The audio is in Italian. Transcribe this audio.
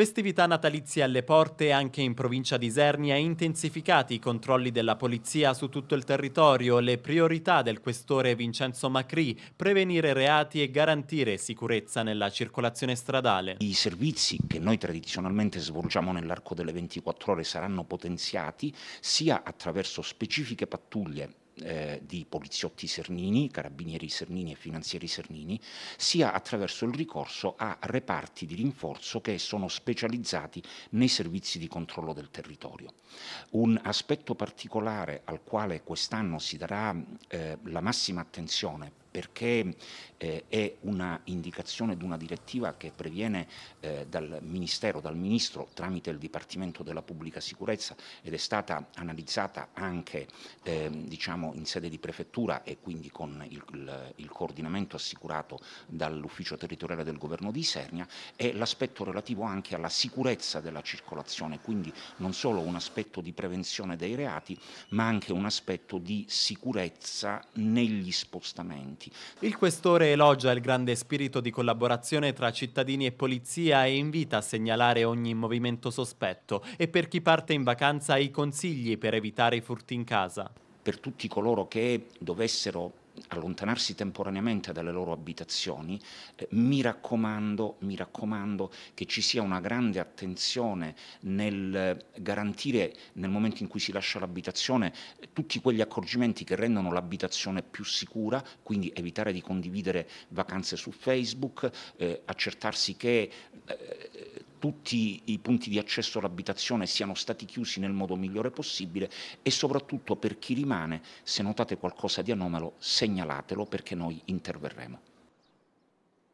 Festività natalizie alle porte anche in provincia di Isernia, intensificati i controlli della polizia su tutto il territorio, le priorità del questore Vincenzo Macri, prevenire reati e garantire sicurezza nella circolazione stradale. I servizi che noi tradizionalmente svolgiamo nell'arco delle 24 ore saranno potenziati sia attraverso specifiche pattuglie eh, di poliziotti sernini, carabinieri sernini e finanzieri sernini, sia attraverso il ricorso a reparti di rinforzo che sono specializzati nei servizi di controllo del territorio. Un aspetto particolare al quale quest'anno si darà eh, la massima attenzione perché eh, è una indicazione di una direttiva che previene eh, dal Ministero, dal Ministro, tramite il Dipartimento della Pubblica Sicurezza ed è stata analizzata anche eh, diciamo, in sede di prefettura e quindi con il, il, il coordinamento assicurato dall'ufficio territoriale del governo di Isernia e l'aspetto relativo anche alla sicurezza della circolazione, quindi non solo un aspetto di prevenzione dei reati ma anche un aspetto di sicurezza negli spostamenti il questore elogia il grande spirito di collaborazione tra cittadini e polizia e invita a segnalare ogni movimento sospetto e per chi parte in vacanza i consigli per evitare i furti in casa. Per tutti coloro che dovessero allontanarsi temporaneamente dalle loro abitazioni, eh, mi, raccomando, mi raccomando che ci sia una grande attenzione nel eh, garantire nel momento in cui si lascia l'abitazione tutti quegli accorgimenti che rendono l'abitazione più sicura, quindi evitare di condividere vacanze su Facebook, eh, accertarsi che eh, tutti i punti di accesso all'abitazione siano stati chiusi nel modo migliore possibile e soprattutto per chi rimane, se notate qualcosa di anomalo segnalatelo perché noi interverremo.